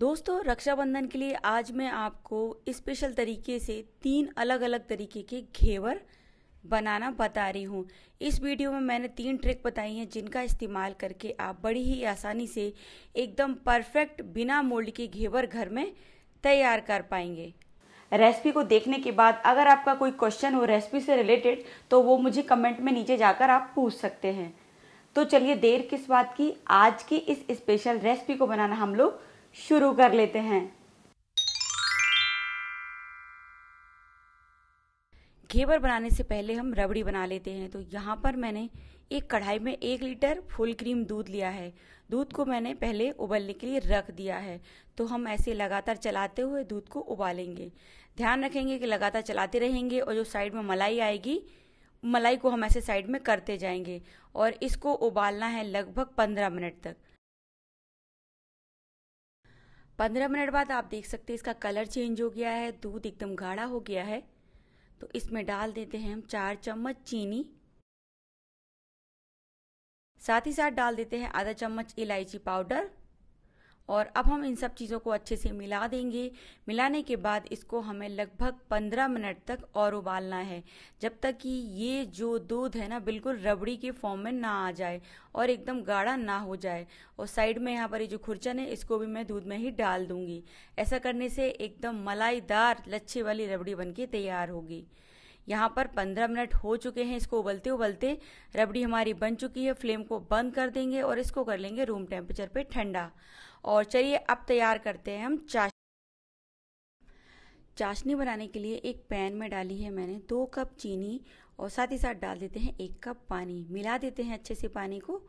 दोस्तों रक्षाबंधन के लिए आज मैं आपको स्पेशल तरीके से तीन अलग अलग तरीके के घेवर बनाना बता रही हूँ इस वीडियो में मैंने तीन ट्रिक बताई हैं जिनका इस्तेमाल करके आप बड़ी ही आसानी से एकदम परफेक्ट बिना मोल्ड के घेवर घर में तैयार कर पाएंगे रेसिपी को देखने के बाद अगर आपका कोई क्वेश्चन हो रेसिपी से रिलेटेड तो वो मुझे कमेंट में नीचे जाकर आप पूछ सकते हैं तो चलिए देर किस बात की आज की इस स्पेशल रेसिपी को बनाना हम लोग शुरू कर लेते हैं घेवर बनाने से पहले हम रबड़ी बना लेते हैं तो यहाँ पर मैंने एक कढ़ाई में एक लीटर फुल क्रीम दूध लिया है दूध को मैंने पहले उबलने के लिए रख दिया है तो हम ऐसे लगातार चलाते हुए दूध को उबालेंगे ध्यान रखेंगे कि लगातार चलाते रहेंगे और जो साइड में मलाई आएगी मलाई को हम ऐसे साइड में करते जाएंगे और इसको उबालना है लगभग पंद्रह मिनट तक पंद्रह मिनट बाद आप देख सकते हैं इसका कलर चेंज हो गया है दूध एकदम गाढ़ा हो गया है तो इसमें डाल देते हैं हम चार चम्मच चीनी साथ ही साथ डाल देते हैं आधा चम्मच इलायची पाउडर और अब हम इन सब चीज़ों को अच्छे से मिला देंगे मिलाने के बाद इसको हमें लगभग 15 मिनट तक और उबालना है जब तक कि ये जो दूध है ना बिल्कुल रबड़ी के फॉर्म में ना आ जाए और एकदम गाढ़ा ना हो जाए और साइड में यहाँ पर ये जो खुरचन है इसको भी मैं दूध में ही डाल दूंगी ऐसा करने से एकदम मलाईदार लच्छे वाली रबड़ी बन तैयार होगी यहाँ पर 15 मिनट हो चुके हैं इसको उबलते उबलते रबड़ी हमारी बन चुकी है फ्लेम को बंद कर देंगे और इसको कर लेंगे रूम टेम्परेचर पे ठंडा और चलिए अब तैयार करते हैं हम चाशनी चाशनी बनाने के लिए एक पैन में डाली है मैंने दो कप चीनी और साथ ही साथ डाल देते हैं एक कप पानी मिला देते हैं अच्छे से पानी को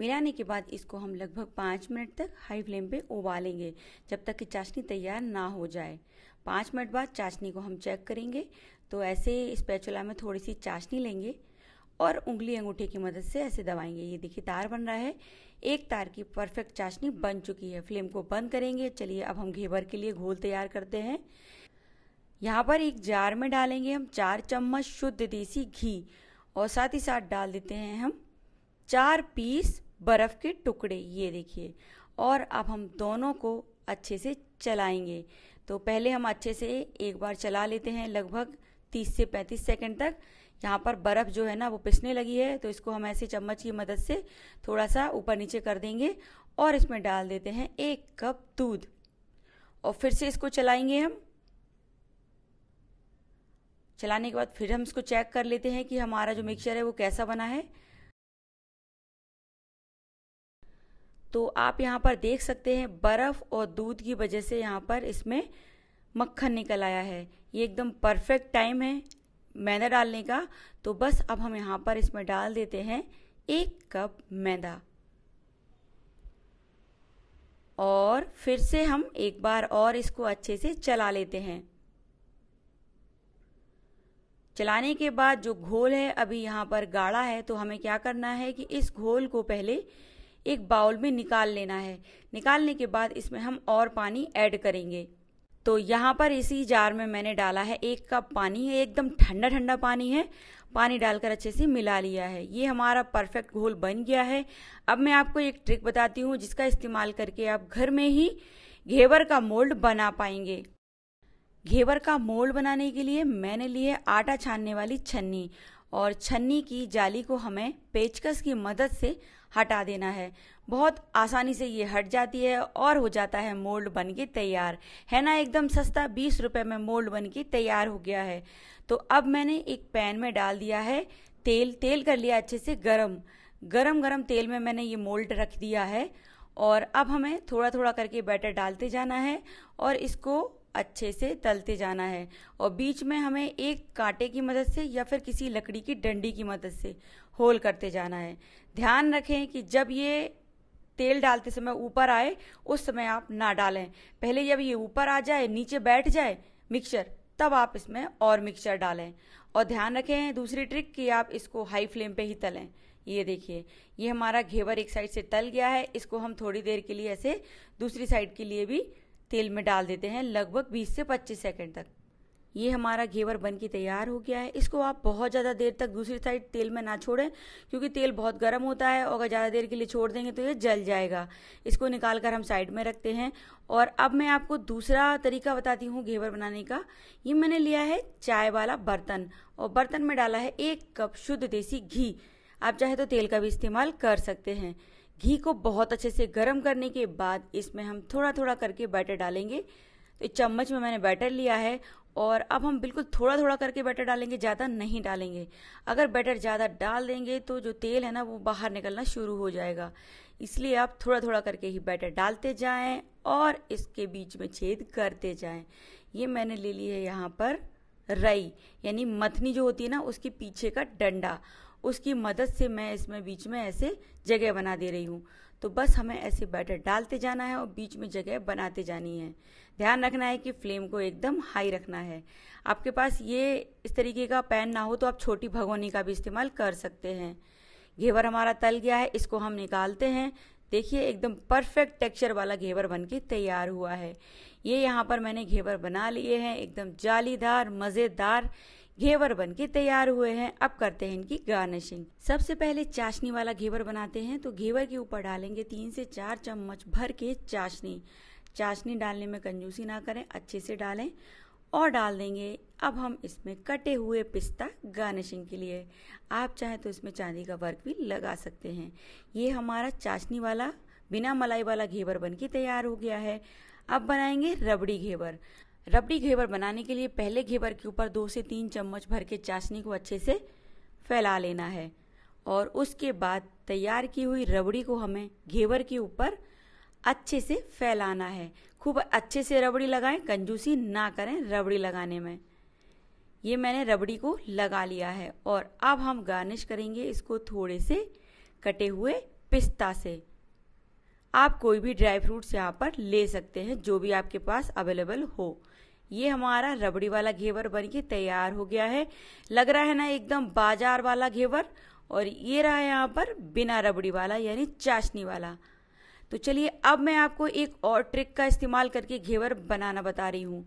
मिलाने के बाद इसको हम लगभग पाँच मिनट तक हाई फ्लेम पे उबालेंगे जब तक कि चाशनी तैयार ना हो जाए पाँच मिनट बाद चाशनी को हम चेक करेंगे तो ऐसे स्पैचुला में थोड़ी सी चाशनी लेंगे और उंगली अंगूठे की मदद से ऐसे दबाएंगे ये देखिए तार बन रहा है एक तार की परफेक्ट चाशनी बन चुकी है फ्लेम को बंद करेंगे चलिए अब हम घेवर के लिए घोल तैयार करते हैं यहाँ पर एक जार में डालेंगे हम चार चम्मच शुद्ध देसी घी और साथ ही साथ डाल देते हैं हम चार पीस बर्फ़ के टुकड़े ये देखिए और अब हम दोनों को अच्छे से चलाएंगे तो पहले हम अच्छे से एक बार चला लेते हैं लगभग तीस से पैंतीस सेकेंड तक यहाँ पर बर्फ़ जो है ना वो पिसने लगी है तो इसको हम ऐसे चम्मच की मदद से थोड़ा सा ऊपर नीचे कर देंगे और इसमें डाल देते हैं एक कप दूध और फिर से इसको चलाएंगे हम चलाने के बाद फिर हम इसको चेक कर लेते हैं कि हमारा जो मिक्सचर है वो कैसा बना है तो आप यहाँ पर देख सकते हैं बर्फ़ और दूध की वजह से यहाँ पर इसमें मक्खन निकल आया है ये एकदम परफेक्ट टाइम है मैदा डालने का तो बस अब हम यहाँ पर इसमें डाल देते हैं एक कप मैदा और फिर से हम एक बार और इसको अच्छे से चला लेते हैं चलाने के बाद जो घोल है अभी यहाँ पर गाढ़ा है तो हमें क्या करना है कि इस घोल को पहले एक बाउल में निकाल लेना है निकालने के बाद इसमें हम और पानी ऐड करेंगे तो यहाँ पर इसी जार में मैंने डाला है एक कप पानी है एकदम ठंडा ठंडा पानी है पानी डालकर अच्छे से मिला लिया है ये हमारा परफेक्ट घोल बन गया है अब मैं आपको एक ट्रिक बताती हूँ जिसका इस्तेमाल करके आप घर में ही घेवर का मोल्ड बना पाएंगे घेवर का मोल्ड बनाने के लिए मैंने लिए आटा छानने वाली छन्नी और छन्नी की जाली को हमें पेचकस की मदद से हटा देना है बहुत आसानी से ये हट जाती है और हो जाता है मोल्ड बन के तैयार है ना एकदम सस्ता बीस रुपए में मोल्ड बन के तैयार हो गया है तो अब मैंने एक पैन में डाल दिया है तेल तेल कर लिया अच्छे से गरम गरम गरम तेल में मैंने ये मोल्ड रख दिया है और अब हमें थोड़ा थोड़ा करके बैटर डालते जाना है और इसको अच्छे से तलते जाना है और बीच में हमें एक कांटे की मदद से या फिर किसी लकड़ी की डंडी की मदद से होल करते जाना है ध्यान रखें कि जब ये तेल डालते समय ऊपर आए उस समय आप ना डालें पहले जब ये ऊपर आ जाए नीचे बैठ जाए मिक्सचर तब आप इसमें और मिक्सचर डालें और ध्यान रखें दूसरी ट्रिक कि आप इसको हाई फ्लेम पे ही तलें ये देखिए ये हमारा घेवर एक साइड से तल गया है इसको हम थोड़ी देर के लिए ऐसे दूसरी साइड के लिए भी तेल में डाल देते हैं लगभग 20 से 25 सेकंड तक ये हमारा घेवर बन के तैयार हो गया है इसको आप बहुत ज़्यादा देर तक दूसरी साइड तेल में ना छोड़ें क्योंकि तेल बहुत गर्म होता है और अगर ज़्यादा देर के लिए छोड़ देंगे तो ये जल जाएगा इसको निकाल कर हम साइड में रखते हैं और अब मैं आपको दूसरा तरीका बताती हूँ घेवर बनाने का ये मैंने लिया है चाय वाला बर्तन और बर्तन में डाला है एक कप शुद्ध देसी घी आप चाहे तो तेल का भी इस्तेमाल कर सकते हैं घी को बहुत अच्छे से गर्म करने के बाद इसमें हम थोड़ा थोड़ा करके बैटर डालेंगे तो चम्मच में मैंने बैटर लिया है और अब हम बिल्कुल थोड़ा थोड़ा करके बैटर डालेंगे ज़्यादा नहीं डालेंगे अगर बैटर ज़्यादा डाल देंगे तो जो तेल है ना वो बाहर निकलना शुरू हो जाएगा इसलिए आप थोड़ा थोड़ा करके ही बैटर डालते जाएं और इसके बीच में छेद करते जाएं ये मैंने ले ली है यहाँ पर रई यानी मथनी जो होती है ना उसके पीछे का डंडा उसकी मदद से मैं इसमें बीच में ऐसे जगह बना दे रही हूँ तो बस हमें ऐसे बैटर डालते जाना है और बीच में जगह बनाते जानी है ध्यान रखना है कि फ्लेम को एकदम हाई रखना है आपके पास ये इस तरीके का पैन ना हो तो आप छोटी भगोनी का भी इस्तेमाल कर सकते हैं घेवर हमारा तल गया है इसको हम निकालते हैं देखिए एकदम परफेक्ट टेक्सचर वाला घेवर बनके तैयार हुआ है ये यहाँ पर मैंने घेवर बना लिए हैं एकदम जालीदार मज़ेदार घेवर बन के तैयार हुए हैं अब करते हैं इनकी गार्निशिंग सबसे पहले चाशनी वाला घेवर बनाते हैं तो घेवर के ऊपर डालेंगे तीन से चार चम्मच भर के चाशनी चाशनी डालने में कंजूसी ना करें अच्छे से डालें और डाल देंगे अब हम इसमें कटे हुए पिस्ता गार्निशिंग के लिए आप चाहें तो इसमें चांदी का वर्क भी लगा सकते हैं ये हमारा चाशनी वाला बिना मलाई वाला घेवर बन के तैयार हो गया है अब बनाएंगे रबड़ी घेवर रबड़ी घेवर बनाने के लिए पहले घेवर के ऊपर दो से तीन चम्मच भर के चाशनी को अच्छे से फैला लेना है और उसके बाद तैयार की हुई रबड़ी को हमें घेवर के ऊपर अच्छे से फैलाना है खूब अच्छे से रबड़ी लगाएं कंजूसी ना करें रबड़ी लगाने में ये मैंने रबड़ी को लगा लिया है और अब हम गार्निश करेंगे इसको थोड़े से कटे हुए पिस्ता से आप कोई भी ड्राई फ्रूट्स यहाँ पर ले सकते हैं जो भी आपके पास अवेलेबल हो ये हमारा रबड़ी वाला घेवर बन के तैयार हो गया है लग रहा है ना एकदम बाजार वाला घेवर और ये रहा यहाँ पर बिना रबड़ी वाला यानी चाशनी वाला तो चलिए अब मैं आपको एक और ट्रिक का इस्तेमाल करके घेवर बनाना बता रही हूँ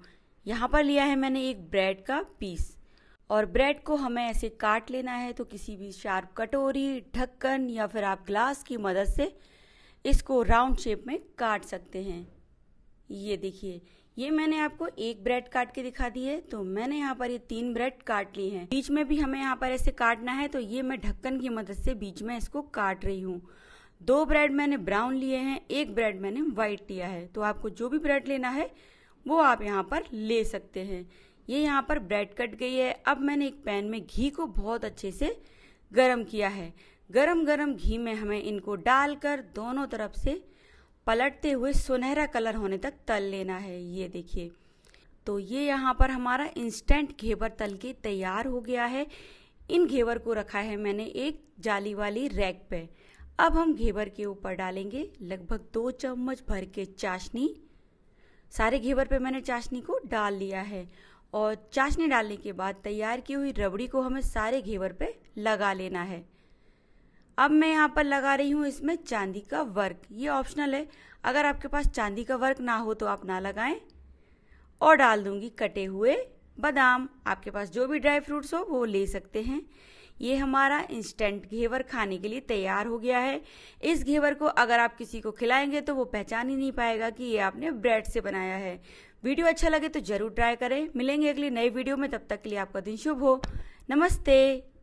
यहाँ पर लिया है मैंने एक ब्रेड का पीस और ब्रेड को हमें ऐसे काट लेना है तो किसी भी शार्प कटोरी ढक्कन या फिर आप ग्लास की मदद से इसको राउंड शेप में काट सकते हैं ये देखिए ये मैंने आपको एक ब्रेड काट के दिखा दी है तो मैंने यहाँ पर ये तीन ब्रेड काट ली है बीच में भी हमें यहाँ पर ऐसे काटना है तो ये मैं ढक्कन की मदद से बीच में इसको काट रही हूँ दो ब्रेड मैंने ब्राउन लिए हैं एक ब्रेड मैंने व्हाइट लिया है तो आपको जो भी ब्रेड लेना है वो आप यहाँ पर ले सकते हैं ये यहाँ पर ब्रेड कट गई है अब मैंने एक पैन में घी को बहुत अच्छे से गर्म किया है गरम गरम घी में हमें इनको डालकर दोनों तरफ से पलटते हुए सुनहरा कलर होने तक तल लेना है ये देखिए तो ये यहाँ पर हमारा इंस्टेंट घेवर तल के तैयार हो गया है इन घेवर को रखा है मैंने एक जाली वाली रैक पे अब हम घेवर के ऊपर डालेंगे लगभग दो चम्मच भर के चाशनी सारे घेवर पे मैंने चाशनी को डाल लिया है और चाशनी डालने के बाद तैयार की हुई रबड़ी को हमें सारे घेवर पे लगा लेना है अब मैं यहाँ पर लगा रही हूँ इसमें चांदी का वर्क ये ऑप्शनल है अगर आपके पास चांदी का वर्क ना हो तो आप ना लगाएं और डाल दूंगी कटे हुए बादाम आपके पास जो भी ड्राई फ्रूट्स हो वो ले सकते हैं ये हमारा इंस्टेंट घेवर खाने के लिए तैयार हो गया है इस घेवर को अगर आप किसी को खिलाएंगे तो वो पहचान ही नहीं पाएगा कि ये आपने ब्रेड से बनाया है वीडियो अच्छा लगे तो जरूर ट्राई करें मिलेंगे अगली नई वीडियो में तब तक के लिए आपका दिन शुभ हो नमस्ते